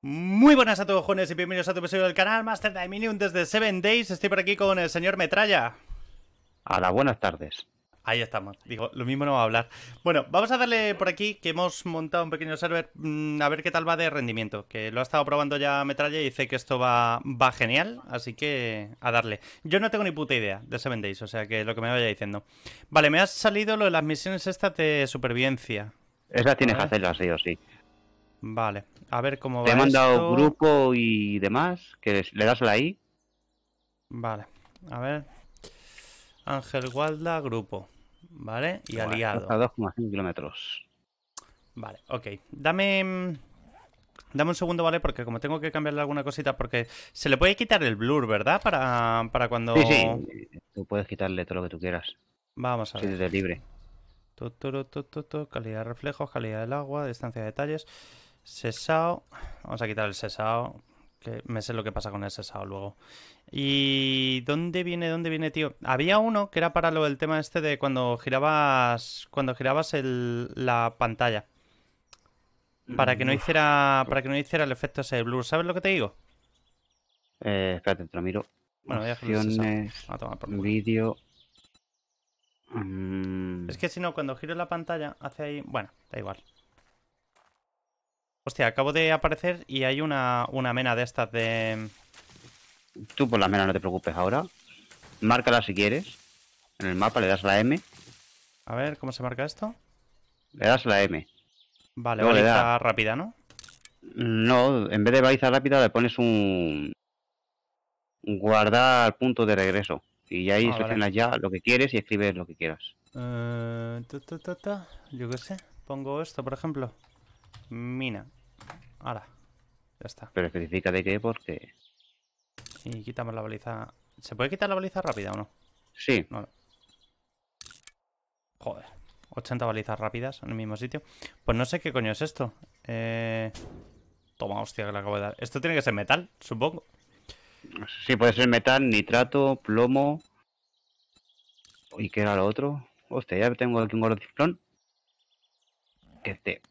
Muy buenas a todos, jóvenes, y bienvenidos a tu episodio del canal Master Dominion desde Seven Days. Estoy por aquí con el señor Metralla. A la buenas tardes. Ahí estamos. Digo, lo mismo no va a hablar. Bueno, vamos a darle por aquí que hemos montado un pequeño server mm, a ver qué tal va de rendimiento. Que lo ha estado probando ya Metralla y dice que esto va, va genial, así que a darle. Yo no tengo ni puta idea de Seven Days, o sea que lo que me vaya diciendo. Vale, me ha salido lo de las misiones estas de supervivencia. Esas tienes que hacerlas, sí o sí. Vale, a ver cómo va. Te he mandado grupo y demás, que le das la I. Vale, a ver. Ángel Walda, grupo. Vale, y aliado. A kilómetros. Vale, ok. Dame. Mm, dame un segundo, ¿vale? Porque como tengo que cambiarle alguna cosita, porque se le puede quitar el blur, ¿verdad? Para, para cuando. Sí, sí. Tú puedes quitarle todo lo que tú quieras. Vamos a ver. Calidad de reflejos, calidad del agua, distancia de detalles. Sesao. Vamos a quitar el Sesao. Que me sé lo que pasa con el Sesao luego. ¿Y dónde viene, dónde viene, tío? Había uno que era para lo del tema este de cuando girabas. Cuando girabas el, la pantalla. Para que no hiciera. Para que no hiciera el efecto ese de blur. ¿Sabes lo que te digo? Eh, espérate, te miro. Bueno, voy a girar un Vídeo. Es que si no, cuando giro la pantalla, hace ahí. Bueno, da igual. Hostia, acabo de aparecer y hay una, una mena de estas de... Tú por la mena no te preocupes ahora. Márcala si quieres. En el mapa le das la M. A ver, ¿cómo se marca esto? Le das la M. Vale, baliza rápida, ¿no? No, en vez de baliza rápida le pones un... Guardar punto de regreso. Y ahí seleccionas ya lo que quieres y escribes lo que quieras. Eh, Yo qué sé. Pongo esto, por ejemplo. Mina. Ahora. Ya está. Pero especifica de qué, porque. Y quitamos la baliza. ¿Se puede quitar la baliza rápida o no? Sí. Joder. 80 balizas rápidas en el mismo sitio. Pues no sé qué coño es esto. Eh... Toma, hostia, que le acabo de dar. Esto tiene que ser metal, supongo. Sí, puede ser metal, nitrato, plomo. ¿Y qué era lo otro? Hostia, ya tengo aquí un gordo cifrón Que te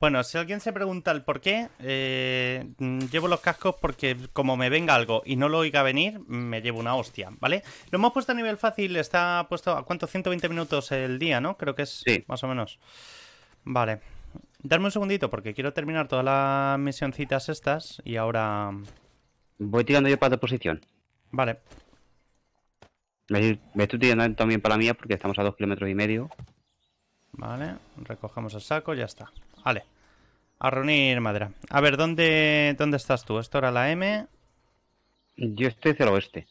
Bueno, si alguien se pregunta el por qué, eh, mm, llevo los cascos porque como me venga algo y no lo oiga venir, me llevo una hostia, ¿vale? Lo hemos puesto a nivel fácil, está puesto a cuánto, 120 minutos el día, ¿no? Creo que es más o menos. Vale. Darme un segundito porque quiero terminar todas las misioncitas estas y ahora... Voy tirando yo para tu posición. Vale. Me, me estoy tirando también para la mía porque estamos a dos kilómetros y medio. Vale, recogemos el saco, ya está. Vale. A reunir madera. A ver, ¿dónde, dónde estás tú? ¿Esto era la M? Yo estoy hacia el oeste.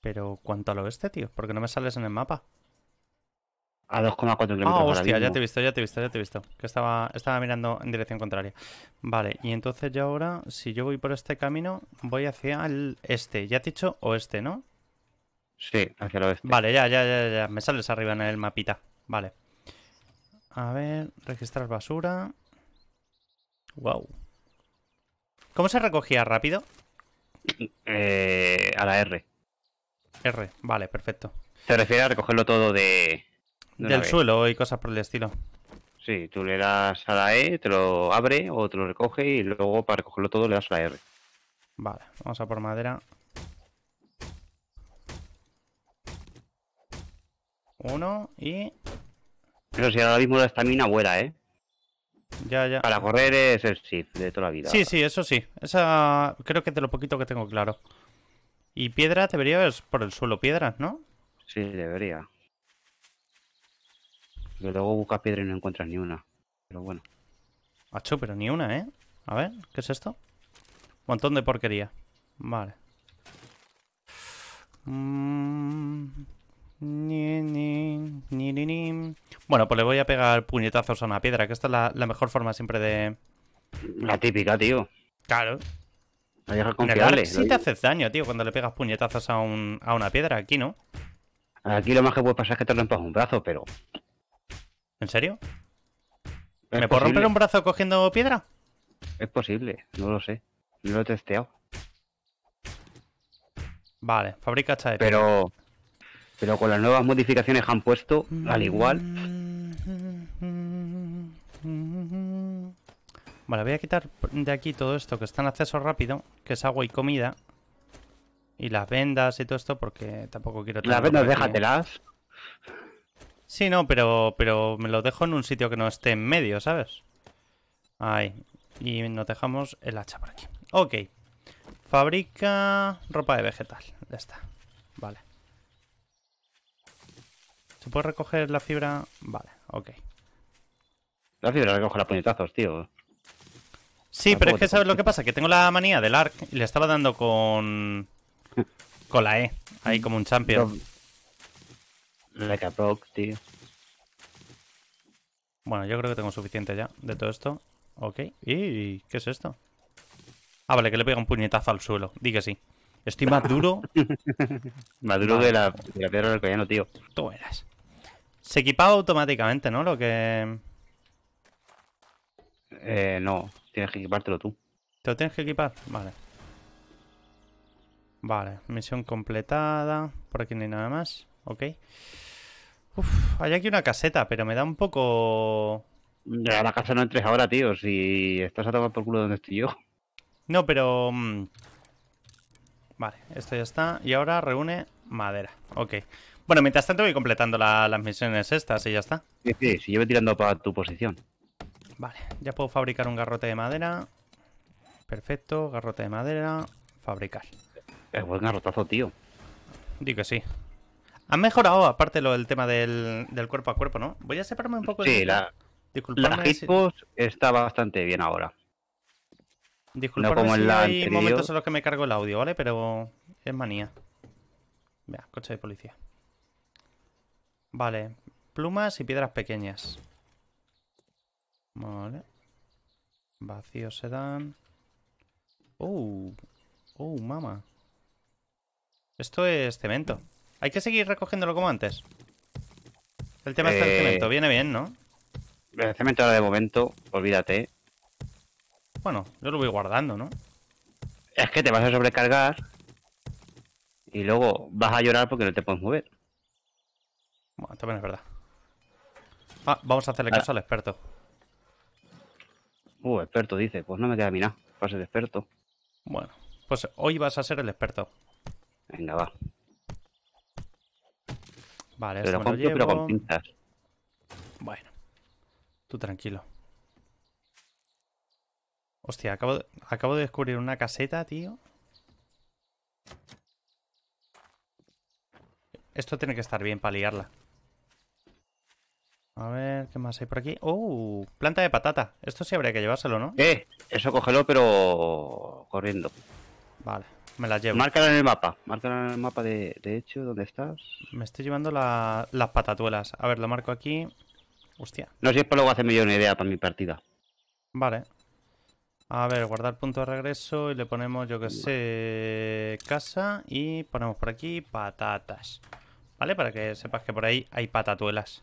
Pero, ¿cuánto al oeste, tío? Porque no me sales en el mapa. A 2,4 kilómetros. Ah, hostia, ya te he visto, ya te he visto, ya te he visto. Que estaba, estaba mirando en dirección contraria. Vale, y entonces yo ahora, si yo voy por este camino, voy hacia el este. Ya te he dicho oeste, ¿no? Sí, hacia la oeste. Vale, ya, ya, ya, ya. Me sales arriba en el mapita. Vale. A ver, registrar basura. Wow. ¿Cómo se recogía rápido? Eh, a la R. R, vale, perfecto. Se refiere a recogerlo todo de Del suelo y cosas por el estilo. Sí, tú le das a la E, te lo abre o te lo recoge y luego para recogerlo todo le das a la R. Vale, vamos a por madera. Uno y... Pero si ahora mismo la estamina vuela, ¿eh? Ya, ya. Para correr es el shift de toda la vida. Sí, sí, eso sí. Esa creo que es de lo poquito que tengo claro. Y piedra debería haber por el suelo piedras, ¿no? Sí, debería. Pero luego buscas piedra y no encuentras ni una. Pero bueno. Macho, pero ni una, ¿eh? A ver, ¿qué es esto? Un Montón de porquería. Vale. Mmm... Bueno, pues le voy a pegar puñetazos a una piedra, que esta es la, mejor forma siempre de... La típica, tío. Claro. No Sí te haces daño, tío, cuando le pegas puñetazos a, una piedra. Aquí no. Aquí lo más que puede pasar es que te rompas un brazo, pero... ¿En serio? ¿Me puedo romper un brazo cogiendo piedra? Es posible, no lo sé. No lo he testeado. Vale, fabrica esta Pero... Pero con las nuevas modificaciones han puesto, al igual. Vale, voy a quitar de aquí todo esto que está en acceso rápido, que es agua y comida. Y las vendas y todo esto, porque tampoco quiero tener. Las vendas, déjatelas. Sí, no, pero, pero me lo dejo en un sitio que no esté en medio, ¿sabes? Ahí. Y nos dejamos el hacha por aquí. Ok. Fabrica ropa de vegetal. Ya está. Puedo recoger la fibra? Vale, ok. La fibra recoge la puñetazos, tío. Sí, pero es que ¿sabes lo que pasa? Que tengo la manía del arc y le estaba dando con... Con la E, ahí como un champion. Like a tío. Bueno, yo creo que tengo suficiente ya de todo esto. Ok. ¿Y qué es esto? Ah, vale, que le pega un puñetazo al suelo. Di que sí. Estoy más duro. más duro la, de la piedra del tío. Tú eras. Se equipaba automáticamente, ¿no? Lo que... Eh, no, tienes que equipártelo tú. ¿Te lo tienes que equipar? Vale. Vale, misión completada. Por aquí no hay nada más. Ok. Uf, hay aquí una caseta, pero me da un poco... la casa no entres ahora, tío. Si estás a tomar por culo donde estoy yo. No, pero... Mm, vale, esto ya está. Y ahora reúne madera. Ok. Bueno, mientras tanto voy completando las misiones estas y ya está. Sí, sí, si yo voy tirando para tu posición. Vale, ya puedo fabricar un garrote de madera. Perfecto, garrote de madera. Fabricar. Es buen garrotazo, tío. Digo que sí. Han mejorado, aparte, lo del tema del, cuerpo a cuerpo, ¿no? Voy a separarme un poco sí, de... Sí, la, la hitbox está bastante bien ahora. Disculpadme no como en la hay momentos en los que me cargo el audio, ¿vale? Pero es manía. Vea, coche de policía. Vale, plumas y piedras pequeñas. Vale. Vacíos se dan. Oh, oh, mama. Esto es cemento. Hay que seguir recogiéndolo como antes. El tema es está el eh, cemento. Viene bien, ¿no? El cemento ahora de momento, olvídate. Bueno, yo lo voy guardando, ¿no? Es que te vas a sobrecargar y luego vas a llorar porque no te puedes mover. Bueno, también es verdad. Ah, vamos a hacerle caso al experto. Uh, experto, dice. Pues no me queda a mí nada. de experto. Bueno, pues hoy vas a ser el experto. Venga, va. Vale, pero, llevo pero con pinzas. Bueno, tú tranquilo. Hostia, acabo de, acabo de descubrir una caseta, tío. Esto tiene que estar bien para ligarla a ver, ¿qué más hay por aquí? ¡Oh! Planta de patata. Esto sí habría que llevárselo, ¿no? Eh, eso cógelo, pero corriendo. Vale, me la llevo. Márcala en el mapa. Márcala en el mapa de, hecho, ¿dónde estás? Me estoy llevando las patatuelas. A ver, lo marco aquí. Hostia. No sé si luego hacerme yo una idea para mi partida. Vale. A ver, guardar punto de regreso y le ponemos, yo que sé, casa y ponemos por aquí patatas. ¿Vale? Para que sepas que por ahí hay patatuelas.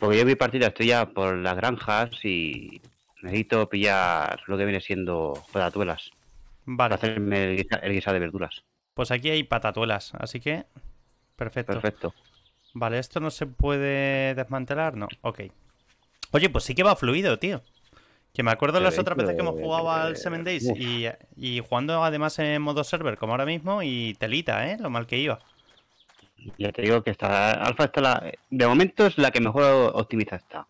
Porque yo vi estoy ya por las granjas y necesito pillar lo que viene siendo patatuelas. Vale. Para hacerme el, guisa, de verduras. Pues aquí hay patatuelas, así que. Perfecto. Perfecto. Vale, esto no se puede desmantelar, no. Ok. Oye, pues sí que va fluido, tío. Que me acuerdo las otras veces que hemos jugado eh, al Seven Days y, jugando además en modo server, como ahora mismo, y telita, ¿eh? Lo mal que iba. Ya te digo que esta alfa está la, de momento es la que mejor optimiza esta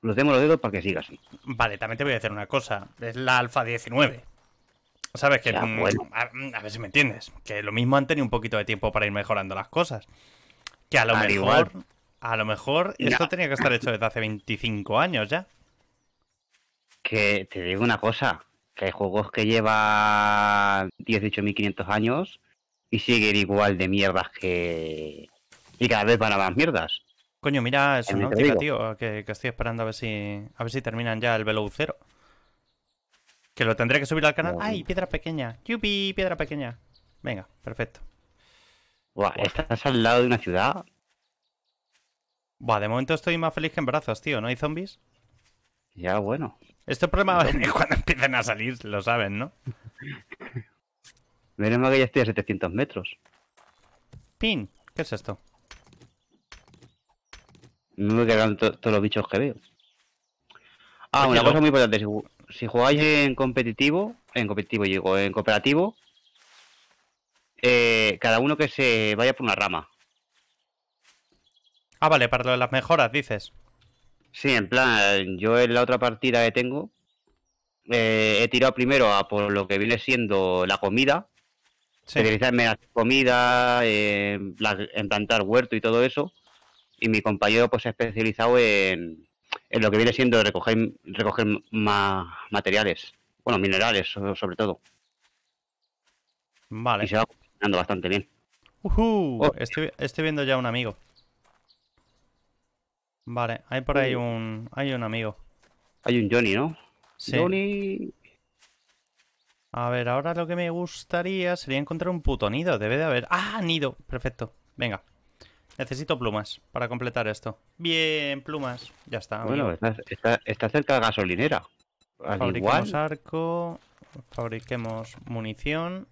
Los demos los dedos para que siga así. Vale, también te voy a decir una cosa. Es la alfa 19. Sabes que... a, ver si me entiendes. Que lo mismo han tenido un poquito de tiempo para ir mejorando las cosas. Que a lo mejor... A lo mejor esto tenía que estar hecho desde hace 25 años ya. Que te digo una cosa. Que hay juegos que llevan 18.500 años y siguen igual de mierdas que. Y cada vez van a más mierdas. Coño, mira eso, ¿no? tío, que, estoy esperando a ver si a ver si terminan ya el Velo Cero. Que lo tendré que subir al canal. ¡Ay, piedra pequeña! ¡Yupi, piedra pequeña! Venga, perfecto. Buah, estás al lado de una ciudad. Buah, de momento estoy más feliz que en brazos, tío. ¿No hay zombies? Ya, bueno. Este problema va a venir cuando empiecen a salir, lo saben, ¿no? Menos que ya estoy a 700 metros. Pin, ¿qué es esto? No me quedan todos los bichos que veo. Ah, pues una cosa muy importante. Si, jugáis en competitivo, en competitivo digo, en cooperativo, eh, cada uno que se vaya por una rama. Ah, vale, para lo de las mejoras, dices. Sí, en plan, yo en la otra partida que tengo, eh, he tirado primero a por lo que viene siendo la comida Sí. en las comidas, en, plantar huerto y todo eso. Y mi compañero pues se ha especializado en, lo que viene siendo recoger, recoger materiales, bueno, minerales sobre todo. Vale. Y se va funcionando bastante bien. Uh estoy, viendo ya un amigo. Vale, hay por ahí un, hay un amigo. Hay un Johnny, ¿no? Sí. Johnny... A ver, ahora lo que me gustaría sería encontrar un puto nido. Debe de haber... ¡Ah, nido! Perfecto. Venga. Necesito plumas para completar esto. Bien, plumas. Ya está. Bueno, está, cerca de la gasolinera. fabriquemos igual. arco. Fabriquemos munición.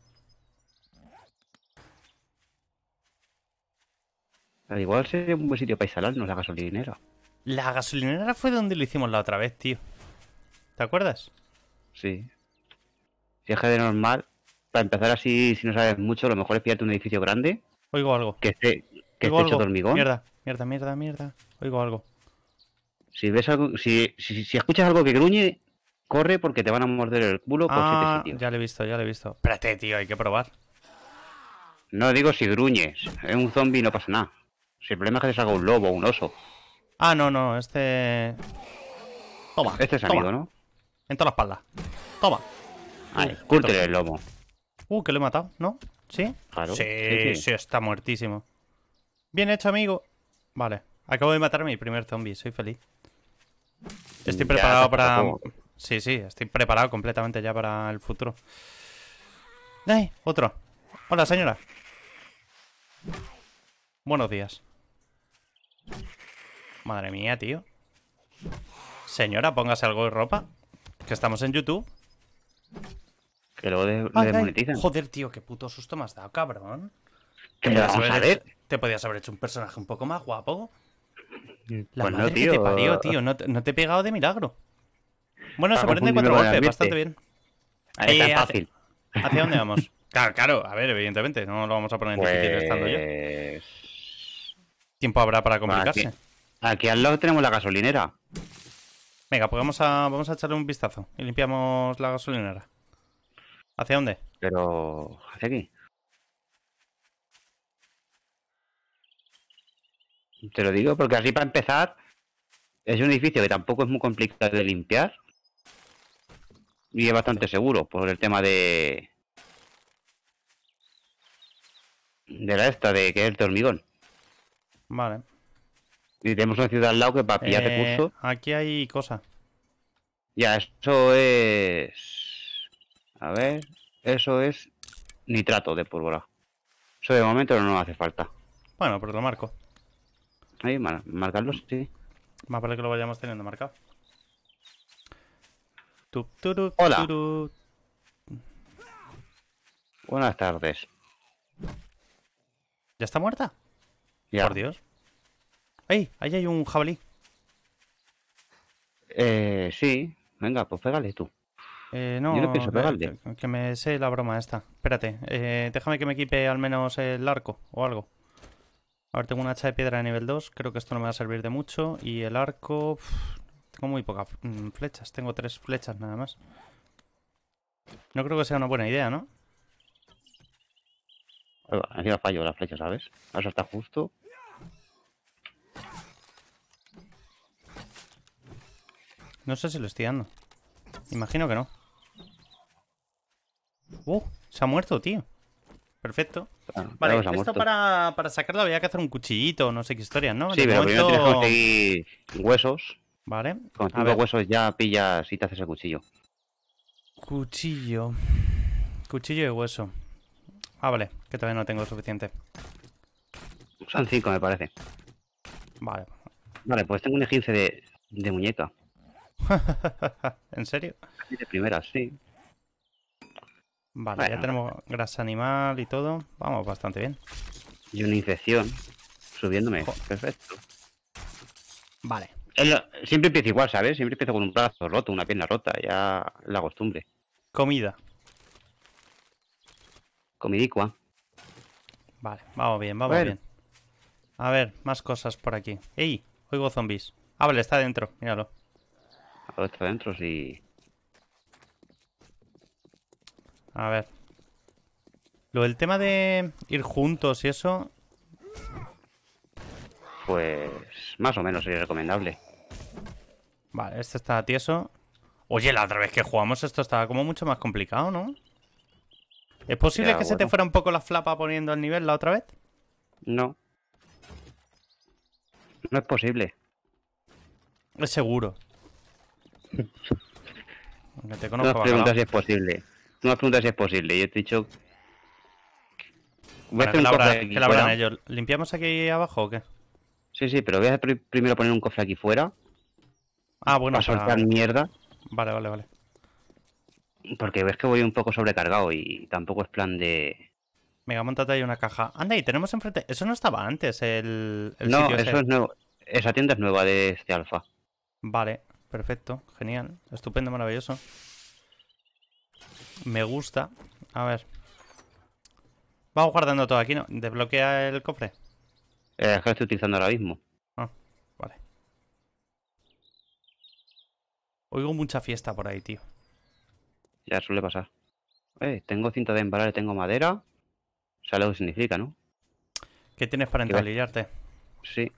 Al igual sería un buen sitio para instalarnos la gasolinera. La gasolinera fue donde lo hicimos la otra vez, tío. ¿Te acuerdas? Sí viaje de normal, para empezar así, si no sabes mucho, lo mejor es pillarte un edificio grande. Oigo algo. Que esté, hecho de hormigón. Mierda, mierda, mierda, mierda. Oigo algo. Si ves algo, si, escuchas algo que gruñe, corre porque te van a morder el culo por ah, Ya lo he visto, ya lo he visto. Espérate, tío, hay que probar. No digo si gruñes. Es un zombie no pasa nada. Si el problema es que te salga un lobo, un oso. Ah, no, no, este. Toma. Este es amigo, ¿no? En toda la espalda. Toma. Ay, del el lomo. Uh, que lo he matado, ¿no? ¿Sí? Sí, sí, está muertísimo. Bien hecho, amigo. Vale, acabo de matar a mi primer zombie, soy feliz. Estoy preparado para... Sí, sí, estoy preparado completamente ya para el futuro. ¡Ay! Otro. Hola, señora. Buenos días. Madre mía, tío. Señora, póngase algo de ropa. Que estamos en YouTube. Que luego de, ah, eh, Joder, tío, qué puto susto me has dado, cabrón. ¿Te, podías haber, hecho, te podías haber hecho un personaje un poco más guapo. La no, que te parió, tío. No te, he pegado de milagro. Bueno, se prende cuatro golpes, bastante bien. Ahí está eh, fácil. Hacia, dónde vamos? claro, claro, a ver, evidentemente, no lo vamos a poner en el difícil estando yo. Pues Tiempo habrá para complicarse. aquí al lado tenemos la gasolinera. Venga, pues vamos a, echarle un vistazo y limpiamos la gasolinera. ¿Hacia dónde? Pero... ¿Hacia aquí? Te lo digo porque así para empezar es un edificio que tampoco es muy complicado de limpiar y es bastante seguro por el tema de de la esta de que es de hormigón. Vale. Y tenemos una ciudad al lado que para pillar eh, recursos. Aquí hay cosa. Ya, esto es. A ver, eso es nitrato de pólvora. Eso de momento no nos hace falta. Bueno, pero lo marco. Ahí, marcarlo, sí. Más vale que lo vayamos teniendo marcado. Hola. Buenas tardes. ¿Ya está muerta? Ya. Por Dios. ¡Ey! Ahí hay un jabalí. Eh, sí. Venga, pues pégale tú. Eh, no, Yo no pienso Que, me sé la broma esta. Espérate, eh, déjame que me equipe al menos el arco o algo. A ver, tengo una hacha de piedra de nivel 2. Creo que esto no me va a servir de mucho. Y el arco... tengo muy pocas mm, flechas. Tengo tres flechas nada más. No creo que sea una buena idea, ¿no? Encima fallo la flecha, ¿sabes? Eso está justo. No sé si lo estoy dando. Imagino que no. ¡Uh! Se ha muerto, tío. Perfecto. vale, esto para, sacarlo había que hacer un cuchillito, no sé qué historia, ¿no? Sí, pero primero tienes huesos. Vale. Con cinco huesos ya pillas y te haces el cuchillo. Cuchillo. Cuchillo y hueso. Ah, vale, que todavía no tengo suficiente. Son cinco, me parece. Vale. Vale, pues tengo un ejince de, de muñeca. ¿En serio? de primera, sí. Vale, ya tenemos grasa animal y todo. Vamos, bastante bien. Y una infección. Subiéndome. Perfecto. Vale. Siempre empiezo igual, ¿sabes? Siempre empiezo con un brazo roto, una pierna rota. Ya la costumbre. Comida. Comidicua. Vale, vamos bien, vamos bien. A ver, más cosas por aquí. ¡Ey! Oigo zombies. Ah, vale, está adentro Míralo. A ver, sí. A ver. Lo del tema de ir juntos y eso... Pues... Más o menos sería recomendable. Vale, este está tieso. Oye, la otra vez que jugamos esto estaba como mucho más complicado, ¿no? ¿Es posible que se te fuera un poco la flapa poniendo el nivel la otra vez? No. No es posible. Es seguro. No te me si es posible. No me si es posible. Y he dicho. Voy a que ¿Limpiamos aquí abajo o qué? Sí, sí, pero voy a primero poner un cofre aquí fuera. Ah, bueno. Para soltar mierda. Vale, vale, vale. Porque ves que voy un poco sobrecargado y tampoco es plan de. Venga, montate ahí una caja. Anda, y tenemos enfrente. Eso no estaba antes, el. no, eso es nuevo. Esa tienda es nueva de este alfa. Vale. Perfecto, genial, estupendo, maravilloso. Me gusta. A ver. Vamos guardando todo aquí, ¿no? ¿Desbloquea el cofre? Eh, que estoy utilizando ahora mismo. Ah, vale. Oigo mucha fiesta por ahí, tío. Ya suele pasar. Eh, tengo cinta de embalar, tengo madera. O sea, lo que significa, ¿no? ¿Qué tienes para entalillarte? Sí.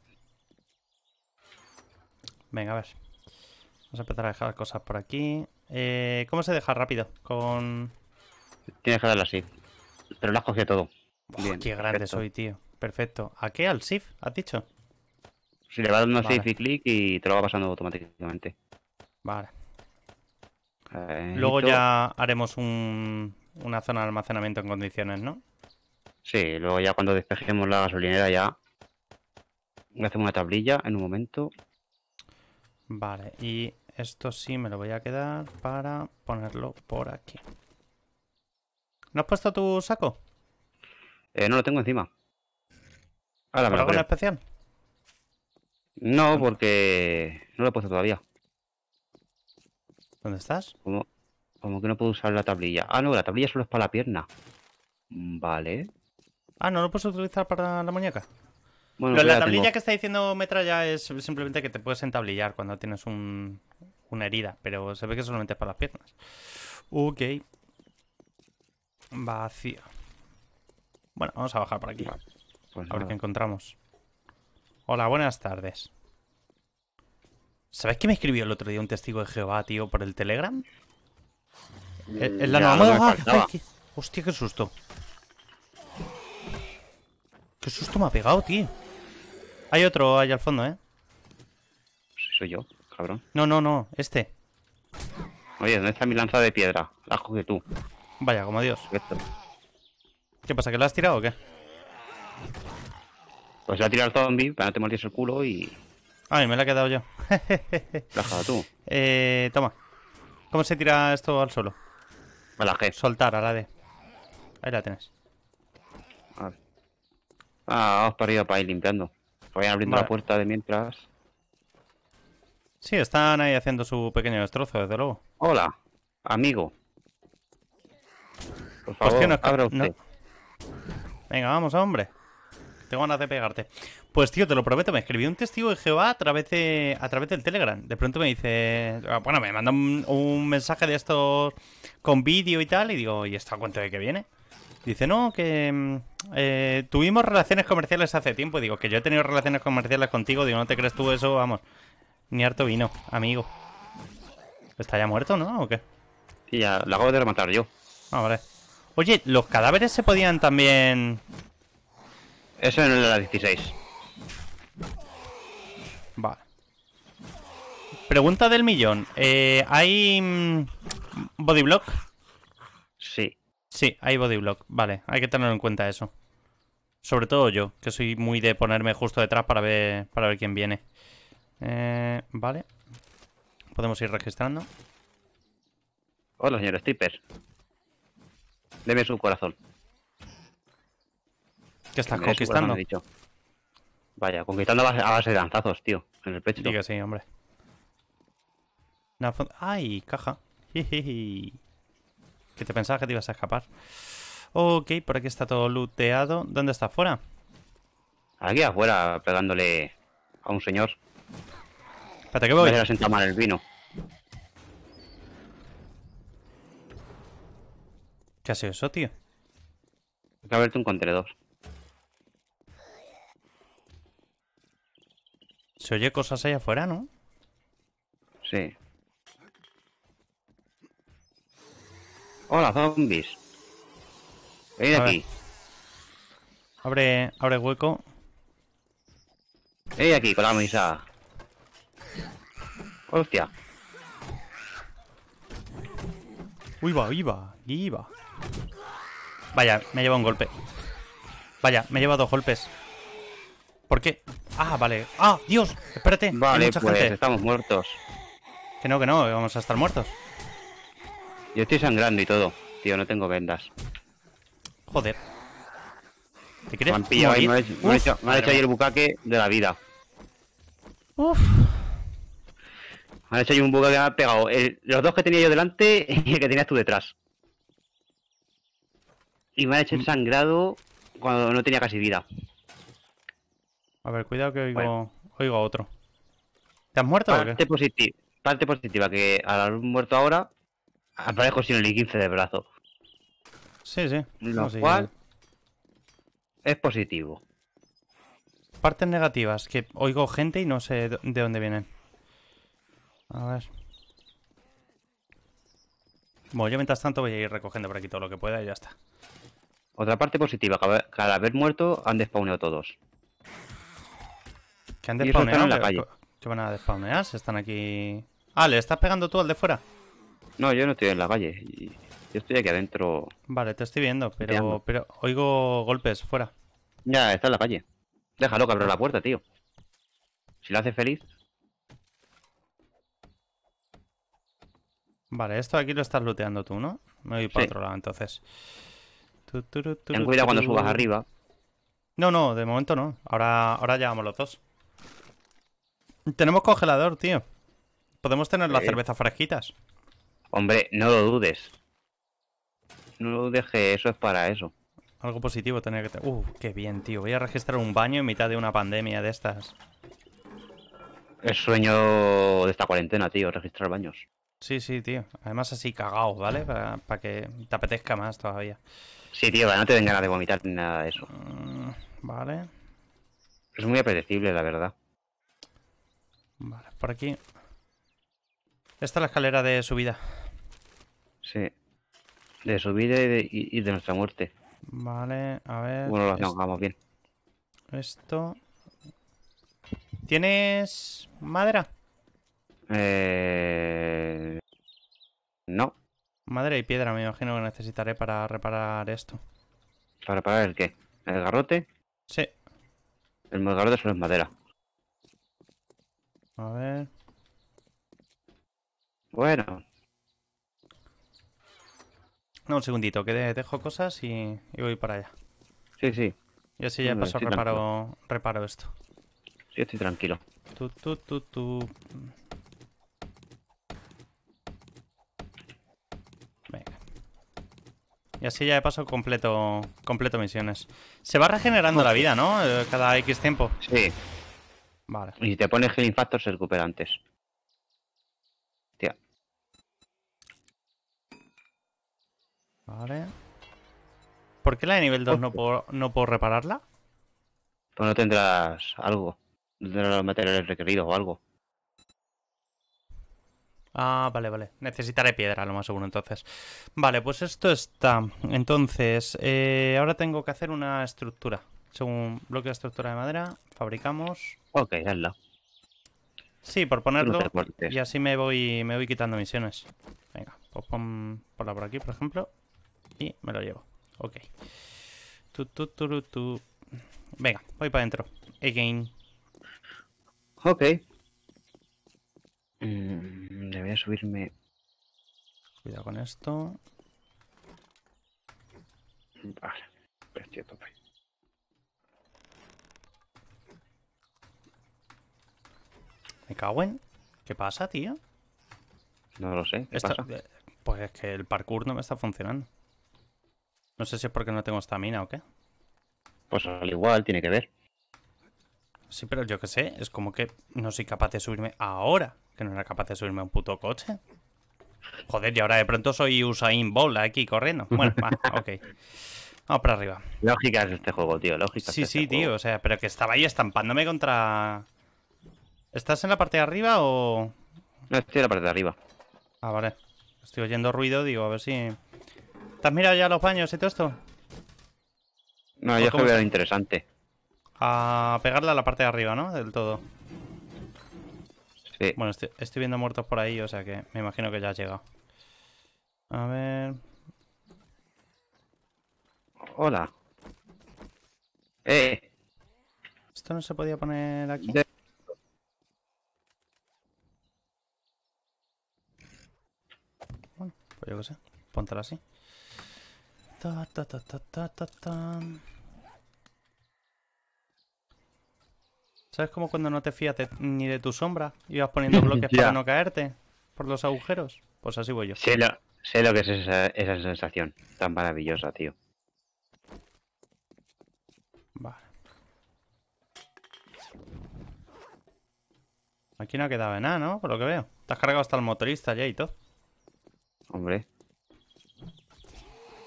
Venga, a ver. Vamos a empezar a dejar cosas por aquí. Eh, ¿Cómo se deja rápido? Con... Tienes que darle así. Pero la has cogido todo. Bien, qué grande soy, tío. Perfecto. ¿A qué? ¿Al shift? ¿Has dicho? Si le vas dando una shift y clic y te lo va pasando automáticamente. Vale. Eh, luego ya haremos una zona de almacenamiento en condiciones, ¿no? Sí, luego ya cuando despejemos la gasolinera ya hacemos una tablilla en un momento. Vale, y esto sí me lo voy a quedar para ponerlo por aquí. ¿No has puesto tu saco? Eh, no lo tengo encima. Ahora me ¿Algo en especial? No, porque no lo he puesto todavía. ¿Dónde estás? Como, que no puedo usar la tablilla. Ah, no, la tablilla solo es para la pierna. Vale. Ah, ¿no lo puedes utilizar para la muñeca? Pues la tablilla que está diciendo Metralla es simplemente que te puedes entablillar cuando tienes un, una herida, pero se ve que solamente es para las piernas. Ok. Vacío. Bueno, vamos a bajar por aquí. Pues a ver qué encontramos. Hola, buenas tardes. ¿Sabes qué me escribió el otro día un testigo de Jehová, tío, por el Telegram? Eh, mm, es la nueva... Ah, hostia, qué susto. Qué susto me ha pegado, tío. Hay otro allá al fondo, ¿eh? Soy yo. No, no, no, este. Oye, ¿dónde está mi lanza de piedra? La que tú. Vaya, como Dios. ¿Qué pasa? ¿Que la has tirado o qué? Pues la he tirado el zombie para no te mordies el culo y. Ay, me la he quedado yo. la has tú. Eh, toma. ¿Cómo se tira esto al suelo? A la G. Soltar a la D. Ahí la tienes. Vale. Ah, os para ir limpiando. Voy abriendo abrir la puerta de mientras. Sí, están ahí haciendo su pequeño destrozo, desde luego. Hola, amigo. Por favor, abra usted. Venga, vamos, hombre. Tengo ganas de pegarte. Pues tío, te lo prometo, me escribió un testigo de Jehová a través de a través del Telegram. De pronto me dice, ah, bueno, me manda un, mensaje de estos con vídeo y tal y digo, ¿y está a de que viene? Dice, no, que mm, eh, tuvimos relaciones comerciales hace tiempo. Y digo, que yo he tenido relaciones comerciales contigo. Digo, no te crees tú eso, vamos. Ni harto vino, amigo. ¿Está ya muerto, no? ¿O qué? ya lo acabo de rematar yo. Ah, vale. Oye, ¿los cadáveres se podían también...? Eso en la 16. Vale. Pregunta del millón. Eh, ¿Hay mm, bodyblock? Sí. Sí, hay bodyblock. Vale, hay que tenerlo en cuenta eso. Sobre todo yo, que soy muy de ponerme justo detrás para ver, para ver quién viene. Eh, vale. Podemos ir registrando. Hola, señor Stipper. Deme su corazón. ¿Qué estás conquistando? Vaya, conquistando a base, de lanzazos, tío. En el pecho. que sí, hombre. ¡Ay! Caja. Que te pensabas que te ibas a escapar? Ok, por aquí está todo looteado. ¿Dónde está? ¿Fuera? Aquí afuera, pegándole a un señor. Espérate, que voy. a sentar mal el vino. ¿Qué ha sido eso, tío? Hay que verte un contenedor. Se oye cosas ahí afuera, ¿no? Sí. Hola, zombies. Ven aquí. Abre, abre hueco. Ven aquí con la misa. Hostia. Uy, va, iba, iba. Vaya, me lleva un golpe. Vaya, me lleva dos golpes. ¿Por qué? Ah, vale. ¡Ah, Dios! Espérate. Vale, mucha pues gente. estamos muertos. Que no, que no, vamos a estar muertos. Yo estoy sangrando y todo. Tío, no tengo vendas. Joder. ¿Te crees? Me han hecho, ahí el bucaque de la vida. Uf. Me han hecho un bug que me ha pegado. los dos que tenía yo delante y el que tenías tú detrás. Y me han hecho ensangrado mm. cuando no tenía casi vida. A ver, cuidado que oigo, a otro. ¿Te has muerto o qué? parte positiva, que al haber muerto ahora, aparezco sin el 15 de brazo. Sí, sí. Lo cual es positivo. Partes negativas, que oigo gente y no sé de dónde vienen. A ver. Bueno, yo mientras tanto voy a ir recogiendo por aquí todo lo que pueda y ya está. Otra parte positiva, Cada haber muerto han despawnado todos. ¿Que han despauneado En ¿Qué van a despawnear? Se están aquí... Ah, ¿le estás pegando tú al de fuera? No, yo no estoy en la calle. Yo estoy aquí adentro. Vale, te estoy viendo, pero, pero oigo golpes fuera. Ya, está en la calle. Déjalo que abra la puerta, tío. Si lo hace feliz, Vale, esto aquí lo estás looteando tú, ¿no? Me voy para otro lado, entonces. Ten cuidado cuando subas arriba. No, no, de momento no. Ahora, ahora llevamos los dos. Tenemos congelador, tío. Podemos tener las cervezas fresquitas. Hombre, no lo dudes. No lo dudes que eso es para eso. Algo positivo tener que... tener. Uh, qué bien, tío. Voy a registrar un baño en mitad de una pandemia de estas. El sueño de esta cuarentena, tío, registrar baños. Sí, sí, tío. Además así cagado, ¿vale? Mm. Para, que te apetezca más todavía. Sí, tío, para no te den ganas de vomitar ni nada de eso. Mm, vale. Es muy apetecible, la verdad. Vale, por aquí. Esta es la escalera de subida. Sí. De subida y de, y de nuestra muerte. Vale, a ver. Bueno, lo bien. Esto. ¿Tienes madera? Eh... No. Madera y piedra, me imagino que necesitaré para reparar esto. ¿Para reparar el qué? ¿El garrote? Sí. El garrote solo es madera. A ver. Bueno. No, un segundito, que dejo cosas y, voy para allá. Sí, sí. Y así ya mm, paso reparo, esto. Sí, estoy tranquilo. Tú, tú, tú, tú. Y así ya he pasado completo, completo misiones. Se va regenerando la vida, ¿no? Eh, cada X tiempo. Sí. Vale. Y si te pones healing factors, se recupera antes. Tía. Vale. ¿Por qué la de nivel 2 no no puedo repararla? Pues no tendrás algo. No tendrás los materiales requeridos o algo. Ah, vale, vale. Necesitaré piedra, lo más seguro, entonces. Vale, pues esto está. Entonces, eh, ahora tengo que hacer una estructura. Según bloque de estructura de madera, fabricamos. Ok, hazlo. Sí, por ponerlo. y así me voy, me voy quitando misiones. Venga, pues ponla por aquí, por ejemplo. Y me lo llevo. Ok. Venga, voy para adentro. Again. Ok, debería mm, subirme. Cuidado con esto. Vale, pues Me cago en. ¿Qué pasa, tío? No lo sé. Eh, pues es que el parkour no me está funcionando. No sé si es porque no tengo estamina o qué. Pues al igual, tiene que ver. Sí, pero yo qué sé, es como que no soy capaz de subirme ahora. Que no era capaz de subirme a un puto coche. Joder, y ahora de pronto soy Usain Bolt aquí corriendo. Bueno, va, ok. Vamos para arriba. Lógica es este juego, tío. Lógica. Sí, este sí, tío. O sea, pero que estaba ahí estampándome contra. ¿Estás en la parte de arriba o.? No, estoy en la parte de arriba. Ah, vale. Estoy oyendo ruido, digo, a ver si. ¿Te has mirado ya los baños y todo esto? No, yo que veo interesante. A pegarla a la parte de arriba, ¿no? Del todo. Bueno, estoy, viendo muertos por ahí, o sea que me imagino que ya ha llegado. A ver. Hola. Eh. Esto no se podía poner aquí. Bueno, pues yo qué sé. Póntelo así. Ta, ta, ta, ta, ta, ta, ta. ¿Sabes cómo cuando no te fías ni de tu sombra ibas poniendo bloques para no caerte por los agujeros? Pues así voy yo. Sé lo, que es esa, sensación tan maravillosa, tío. Vale. Aquí no ha quedado nada, ¿no? Por lo que veo. Te cargado hasta el motorista ya y todo. Hombre.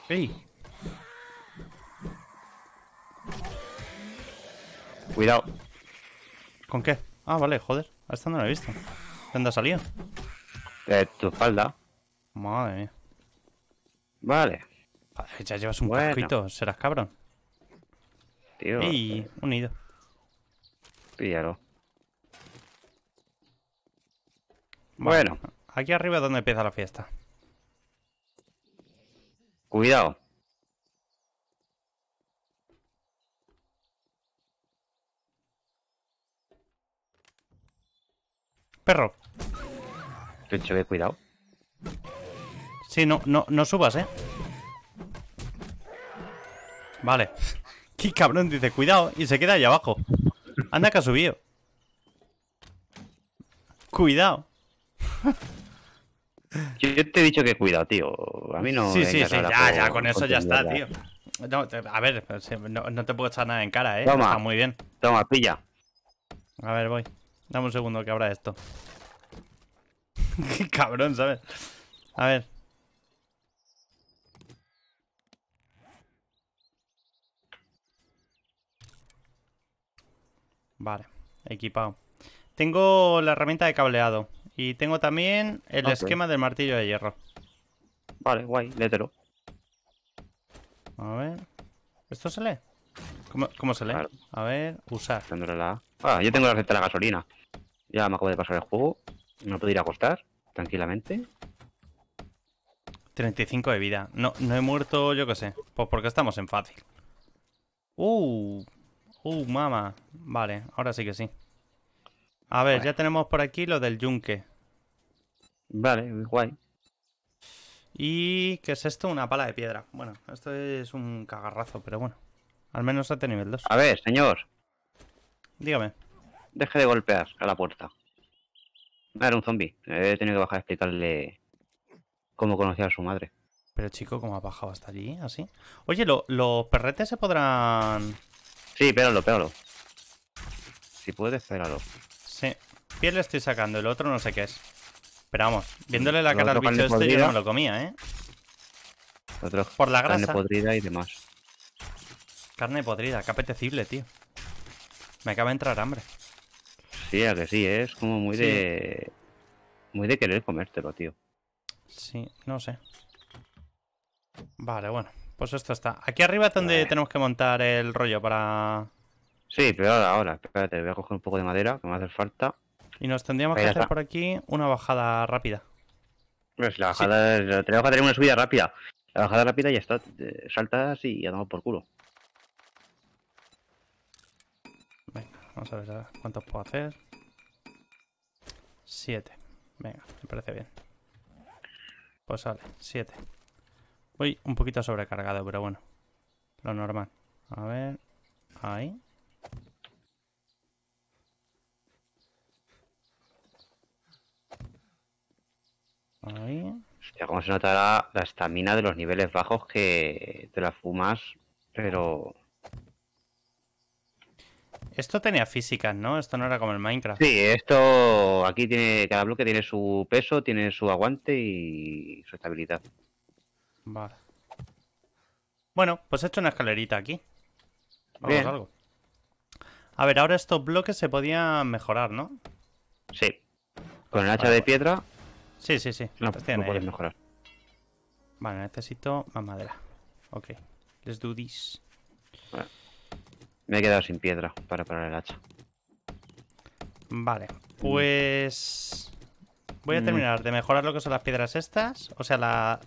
¡Ey! Cuidado. ¿Con qué? Ah, vale, joder. A esta no la he visto. ¿Dónde ha salido? De tu espalda. Madre mía. Vale. Joder, ya llevas un poquito. Serás cabrón. Tío. Y un nido. Píllalo. Bueno. bueno. Aquí arriba es donde empieza la fiesta. Cuidado. perro. dicho que cuidado. Sí, no, no, no subas, ¿eh? Vale. Qué cabrón, dice, cuidado. Y se queda allá abajo. Anda que ha subido. Cuidado. Yo te he dicho que cuidado, tío. A mí no. Sí, sí, sí. Ya, ya, con eso ya está, tío. No, a ver, no, te puedo echar nada en cara, eh. Toma, muy bien. Toma, pilla. A ver, voy. Dame un segundo que habrá esto. Qué cabrón, ¿sabes? A ver. Vale, equipado. Tengo la herramienta de cableado. Y tengo también el esquema del martillo de hierro. Vale, guay, letero A ver. ¿Esto se lee? ¿Cómo, se lee? A ver, usar. la A. Ah, yo tengo la receta de la gasolina. Ya me acabo de pasar el juego. No puedo ir a acostar, tranquilamente. 35 de vida. No, he muerto, yo qué sé. Pues porque estamos en fácil. ¡Uh! ¡Uh, mama! Vale, ahora sí que sí. A ver, ya tenemos por aquí lo del yunque. Vale, guay. ¿Y qué es esto? Una pala de piedra. Bueno, esto es un cagarrazo, pero bueno. Al menos hasta nivel 2. A ver, señor. Dígame. Deje de golpear a la puerta. Era un zombie. He tenido que bajar a explicarle cómo conocía a su madre. Pero chico, ¿cómo ha bajado hasta allí? ¿Así? Oye, ¿los perretes se podrán...? Sí, pégalo, pégalo. Si puedes, pégalo. Sí. Piel le estoy sacando, el otro no sé qué es. Pero vamos, viéndole la cara al bicho este yo no lo comía, ¿eh? Otro Por la grasa. Carne podrida y demás. Carne podrida, qué apetecible, tío. Me acaba de entrar hambre. Sí, a que sí, ¿eh? es como muy de. Muy de querer comértelo, tío. Sí, no sé. Vale, bueno. Pues esto está. Aquí arriba es donde tenemos que montar el rollo para. Sí, pero ahora, espérate, voy a coger un poco de madera que me hace falta. Y nos tendríamos que hacer por aquí una bajada rápida. Pues la bajada, tenemos que hacer una subida rápida. La bajada rápida ya está, eh, saltas y andamos por culo. Vamos a ver cuántos puedo hacer. Siete. Venga, me parece bien. Pues sale, siete. Voy un poquito sobrecargado, pero bueno. Lo normal. A ver. Ahí. Ahí. Hostia, como se notará la estamina de los niveles bajos que te la fumas, pero esto tenía físicas, ¿no? Esto no era como el Minecraft. Sí, esto aquí tiene, cada bloque tiene su peso, tiene su aguante y su estabilidad. Vale. Bueno, pues he hecho una escalerita aquí. Vamos Bien. algo. A ver, ahora estos bloques se podían mejorar, ¿no? Sí. Con el hacha de piedra. Sí, sí, sí. No, puedes mejorar. Vale, necesito más madera. Ok. Let's do this. Me he quedado sin piedra para parar el hacha. Vale, pues... Voy a mm. terminar de mejorar lo que son las piedras estas. O sea, la...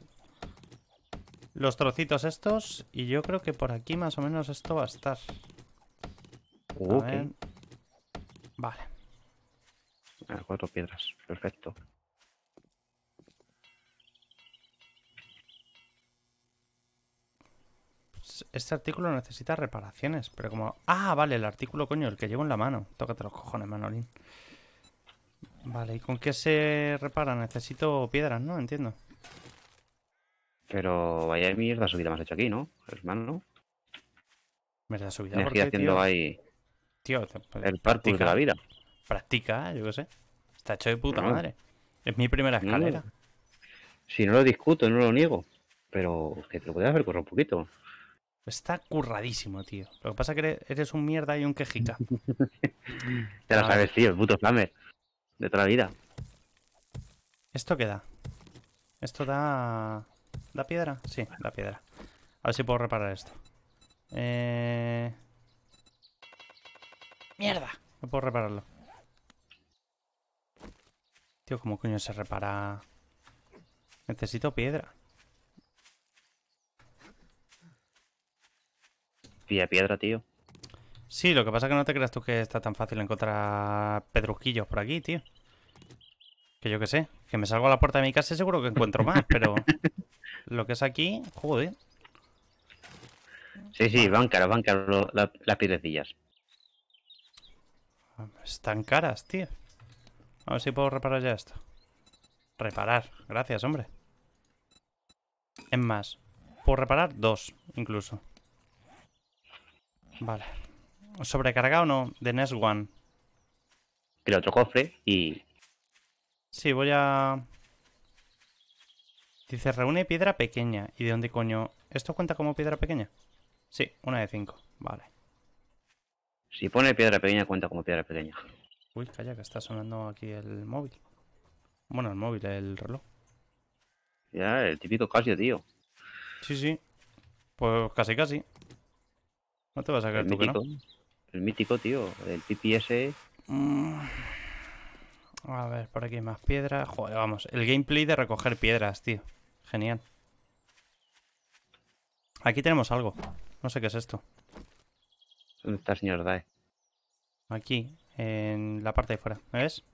Los trocitos estos. Y yo creo que por aquí más o menos esto va a estar. Uh, vale. Ah, cuatro piedras. Perfecto. este artículo necesita reparaciones, pero como... Ah, vale, el artículo, coño, el que llevo en la mano. Tócate los cojones, Manolín. Vale, ¿y con qué se repara? Necesito piedras, ¿no? Entiendo. Pero vaya mierda subida más hecho aquí, ¿no? Hermano. Mierda subida Me porque, haciendo ahí... Tío, pues, el parkour de la vida. Practica, yo qué sé. Está hecho de puta madre. Es mi primera escalera. Si no lo discuto, no lo niego. Pero que te lo podías ver Corro un poquito. Está curradísimo, tío. Lo que pasa es que eres un mierda y un quejica. Te lo sabes, tío, el puto flame. De toda la vida. ¿Esto qué da? ¿Esto da. ¿Da piedra? Sí, la piedra. A ver si puedo reparar esto. Eh... ¡Mierda! No puedo repararlo. Tío, ¿cómo coño se repara? Necesito piedra. piedra, tío. Sí, lo que pasa es que no te creas tú que está tan fácil encontrar pedruquillos por aquí, tío. Que yo que sé, que me salgo a la puerta de mi casa y seguro que encuentro más, pero lo que es aquí, joder. Sí, sí, van caras, van caras las piedrecillas. Están caras, tío. A ver si puedo reparar ya esto. Reparar, gracias, hombre. Es más, puedo reparar dos, incluso. Vale. ¿Sobrecargado o no? De Next One. El otro cofre y... Sí, voy a... Dice, reúne piedra pequeña. ¿Y de dónde coño? ¿Esto cuenta como piedra pequeña? Sí, una de cinco. Vale. Si pone piedra pequeña, cuenta como piedra pequeña. Uy, calla, que está sonando aquí el móvil. Bueno, el móvil, el reloj. Ya, el típico Casio, tío. Sí, sí. Pues casi, casi. ¿No te vas a sacar el tú mítico, El mítico, tío. El PPS. Mm. A ver, por aquí hay más piedras Joder, vamos. El gameplay de recoger piedras, tío. Genial. Aquí tenemos algo. No sé qué es esto. ¿Dónde está el señor Dae? Aquí, en la parte de fuera. ¿Me ves?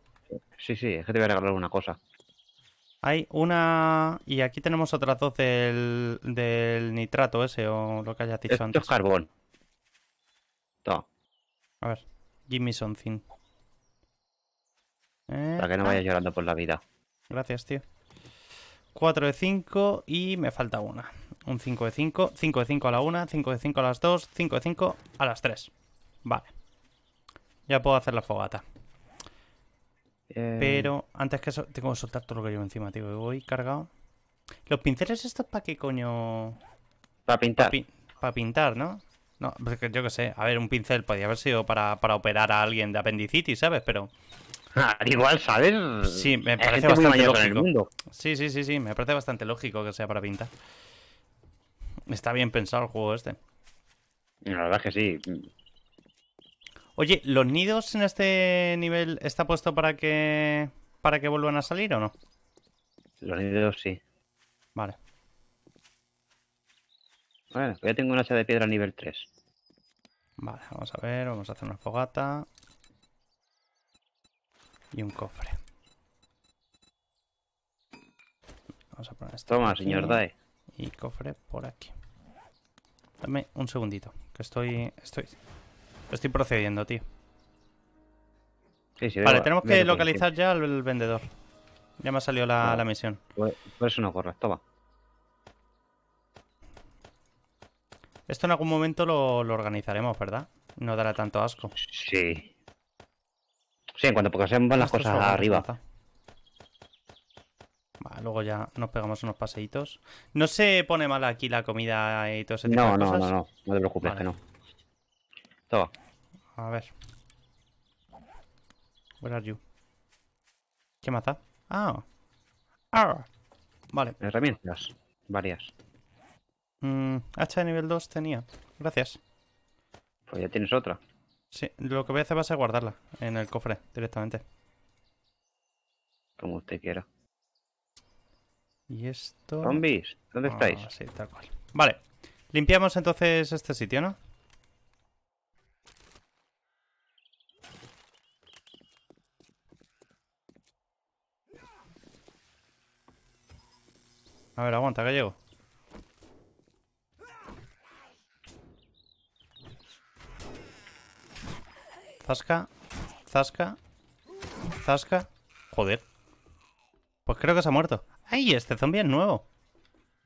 Sí, sí, es que te voy a regalar una cosa. Hay una... Y aquí tenemos otras dos del, nitrato ese o lo que hayas dicho antes. Esto es carbón. A ver, jimmy me something. Eh, para que no ah. vaya llorando por la vida. Gracias, tío. 4 de 5 y me falta una. Un 5 de 5, 5 de 5 a la 1, 5 de 5 a las 2, 5 de 5 a las 3. Vale. Ya puedo hacer la fogata. Eh. Pero antes que eso, tengo que soltar todo lo que llevo encima, tío. Voy cargado. ¿Los pinceles estos para qué coño? Para pintar. Para pintar, ¿no? No, pues yo qué sé. A ver, un pincel podría haber sido para, operar a alguien de apendicitis, ¿sabes? Pero... igual, ¿sabes? Sí, me parece bastante lógico. Sí, sí, sí, sí, me parece bastante lógico que sea para pintar. Está bien pensado el juego este. La verdad que sí. Oye, ¿los nidos en este nivel está puesto para que para que vuelvan a salir o no? Los nidos sí. Vale. Bueno, ya tengo una hacha de piedra nivel 3. Vale, vamos a ver, vamos a hacer una fogata. Y un cofre. Vamos a poner esto. Toma, señor Dae. Y cofre por aquí. Dame un segundito, que estoy. Estoy. Estoy procediendo, tío. Sí, vale, tenemos que localizar ya al vendedor. Ya me ha salido la, misión. Pues, pues eso una corres, toma. Esto en algún momento lo, organizaremos, ¿verdad? No dará tanto asco. Sí. Sí, en cuanto van las cosas arriba. Va, luego ya nos pegamos unos paseitos. ¿No se pone mal aquí la comida y todo ese tipo no, de no, cosas? No, no, no, no te preocupes, que no. Toma. A ver. Where are you? ¿Qué mata? Ah. Ah. Vale. Herramientas. Varias. Mm, hacha de nivel 2 tenía. Gracias. Pues ya tienes otra. Sí, lo que voy a hacer va a ser guardarla en el cofre directamente. Como usted quiera. Y esto. Zombies, ¿dónde ah, estáis? Sí, tal cual. Vale. Limpiamos entonces este sitio, ¿no? A ver, aguanta, que llego. Zasca. Zasca. Zasca. Joder. Pues creo que se ha muerto. ¡Ay, este zombie es nuevo!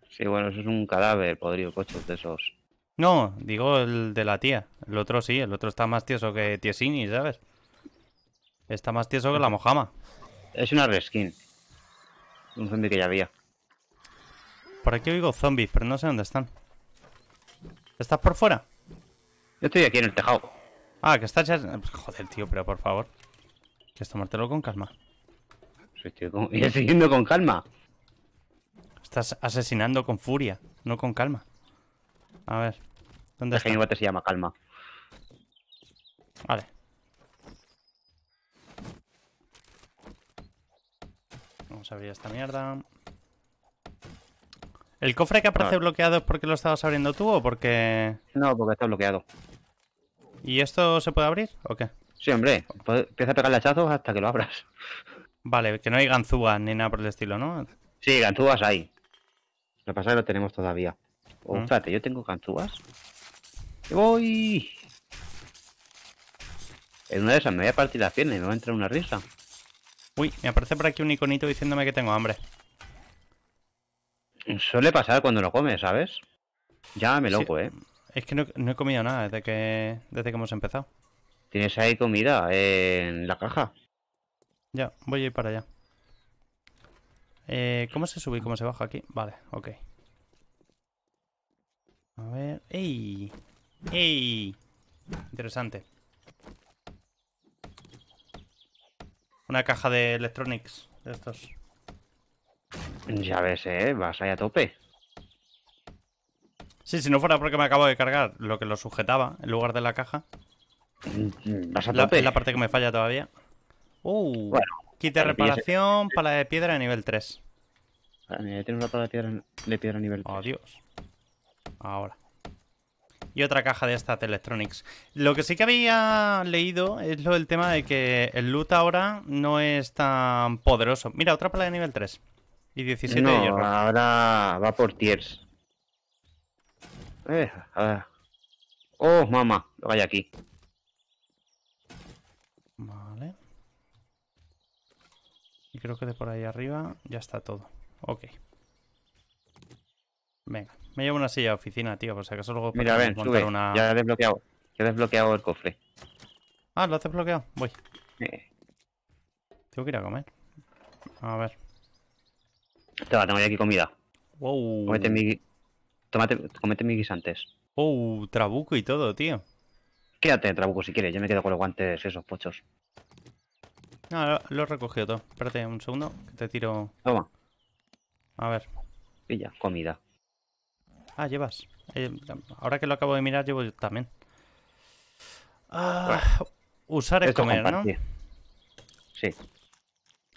Sí, bueno, eso es un cadáver podrido, coches de esos. No, digo el de la tía. El otro sí, el otro está más tieso que Tiesini, ¿sabes? Está más tieso que la mojama. Es una reskin. Un zombie que ya había. Por aquí oigo zombies, pero no sé dónde están. ¿Estás por fuera? Yo estoy aquí en el tejado. Ah, que estás pues, ya... Joder, tío, pero por favor. Que es tomártelo con calma. Estoy, con... siguiendo con calma. Estás asesinando con furia, no con calma. A ver. ¿Dónde es está? Que te se llama calma. Vale. Vamos a abrir esta mierda. ¿El cofre que aparece bloqueado es porque lo estabas abriendo tú o porque...? No, porque está bloqueado. ¿Y esto se puede abrir o qué? Sí, hombre, pues empieza a pegarle hachazos hasta que lo abras. Vale, que no hay ganzúas ni nada por el estilo, ¿no? Sí, ganzúas hay. Lo que pasa es que lo tenemos todavía. Ah. Oh, mm. yo tengo ganzúas. ¡Voy! En una de esas me voy a partir las piernas y me va a entrar una risa. Uy, me aparece por aquí un iconito diciéndome que tengo hambre. Suele pasar cuando lo comes, ¿sabes? Ya me loco, ¿eh? Es que no, he comido nada desde que, desde que hemos empezado. Tienes ahí comida en la caja. Ya, voy a ir para allá. Eh, ¿Cómo se sube y cómo se baja aquí? Vale, ok. A ver... ¡Ey! ¡Ey! Interesante. Una caja de electronics de estos. Ya ves, eh, vas ahí a tope. Sí, si no fuera porque me acabo de cargar lo que lo sujetaba en lugar de la caja. Mm, la, es la parte que me falla todavía. Uh, reparación, pala de piedra de nivel 3. Tiene una pala de piedra, de nivel 3. Oh, Ahora. Y otra caja de estas de Electronics. Lo que sí que había leído es lo del tema de que el loot ahora no es tan poderoso. Mira, otra pala de nivel 3. Y 17 de hierro. Ahora va por tiers. Eh, oh, mamá, lo hay aquí. Vale. Y creo que de por ahí arriba ya está todo. Ok. Venga, me llevo una silla de oficina, tío, por si acaso luego Mira, ven, sube. Una... Ya he desbloqueado. Ya he desbloqueado el cofre. Ah, lo has desbloqueado. Voy. Eh. Tengo que ir a comer. A ver. Te va, tengo ya aquí comida. Wow. mi, Tómate, comete mis guisantes. Oh, trabuco y todo, tío. Quédate, trabuco, si quieres. Yo me quedo con los guantes esos pochos. No, lo, he recogido todo. Espérate un segundo, que te tiro... Toma. A ver. ya, comida. Ah, llevas. Eh, ahora que lo acabo de mirar, llevo yo también. Ah, usar es comer, ¿no? Sí.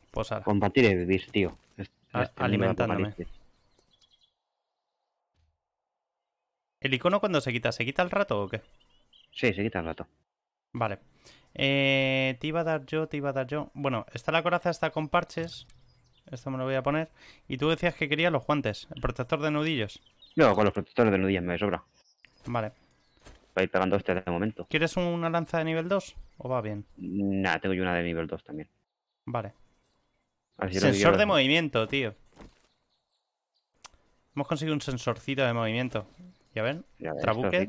Pues ahora. Compartir es vivir, tío. alimentándome. ¿El icono cuando se quita? ¿Se quita al rato o qué? Sí, se quita al rato. Vale. Eh, te iba a dar yo, te iba a dar yo. Bueno, está la coraza, está con parches. Esto me lo voy a poner. Y tú decías que querías los guantes, el protector de nudillos. No, con los protectores de nudillos me sobra. Vale. Voy a ir pegando este de momento. ¿Quieres una lanza de nivel 2 o va bien? Nada, tengo yo una de nivel 2 también. Vale. sensor de movimiento, tío. Hemos conseguido un sensorcito de movimiento. Ya ven, trabuque.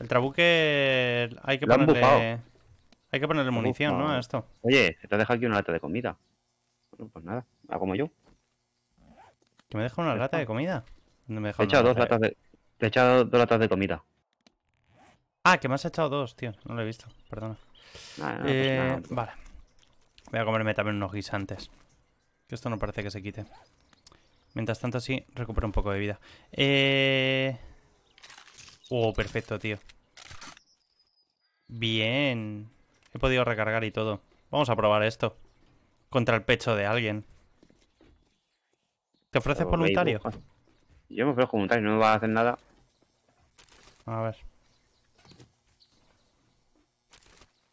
El trabuque hay que ponerle. Hay que ponerle munición, ¿no? A esto. Oye, te deja aquí una lata de comida. pues nada, hago como yo. ¿Que me deja una lata de comida? He echado dos latas de. Te he echado dos latas de comida. Ah, que me has echado dos, tío. No lo he visto, perdona. Pues eh, pues vale. Voy a comerme también unos guisantes. Que esto no parece que se quite. Mientras tanto, sí, recupero un poco de vida. Eh... Oh, perfecto, tío. Bien. He podido recargar y todo. Vamos a probar esto. Contra el pecho de alguien. ¿Te ofreces voluntario? Yo me ofrezco voluntario, no me va a hacer nada. A ver.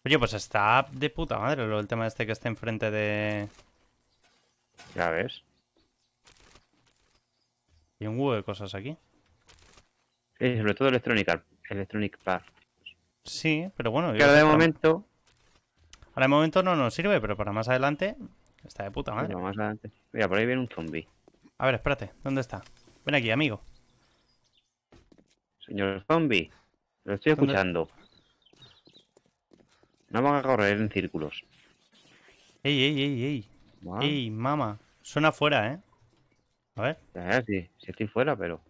Oye, pues está de puta madre el tema este que está enfrente de... Ya ves. Y un huevo de cosas aquí. Sí, sobre todo Electronic, Electronic Park. Sí, pero bueno. ahora de momento. Ahora de momento no nos sirve, pero para más adelante está de puta madre. Mira, por ahí viene un zombie. A ver, espérate, ¿dónde está? Ven aquí, amigo. Señor zombie, lo estoy escuchando. No van a correr en círculos. Ey, ey, ey, ey. Ey, mama. Suena afuera, ¿eh? A ver. Ah, si estoy fuera, pero.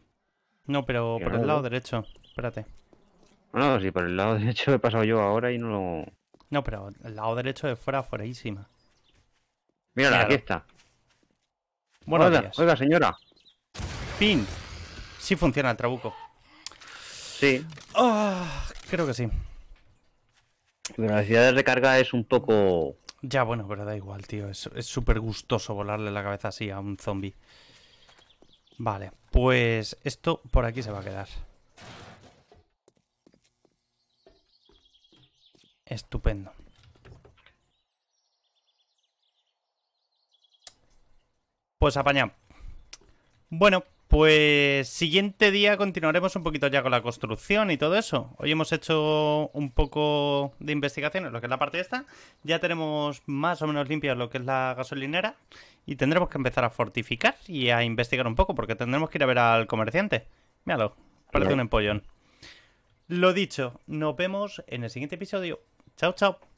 No, pero por el lado derecho. Espérate. Bueno, no, sí, por el lado derecho he pasado yo ahora y no lo. No, pero el lado derecho de fuera, fueraísima. Mírala, aquí está. Bueno, oiga, señora. ¡Pin! Sí funciona el trabuco. Sí. Ah, creo que sí. La velocidad de recarga es un poco. Ya, bueno, pero da igual, tío. Es súper gustoso volarle la cabeza así a un zombie. Vale, pues esto por aquí se va a quedar. Estupendo. Pues apañado. Bueno, pues siguiente día continuaremos un poquito ya con la construcción y todo eso. Hoy hemos hecho un poco de investigación en lo que es la parte esta. Ya tenemos más o menos limpia lo que es la gasolinera y tendremos que empezar a fortificar y a investigar un poco porque tendremos que ir a ver al comerciante. Míralo, parece un empollón. Lo dicho, nos vemos en el siguiente episodio. Chao, chao.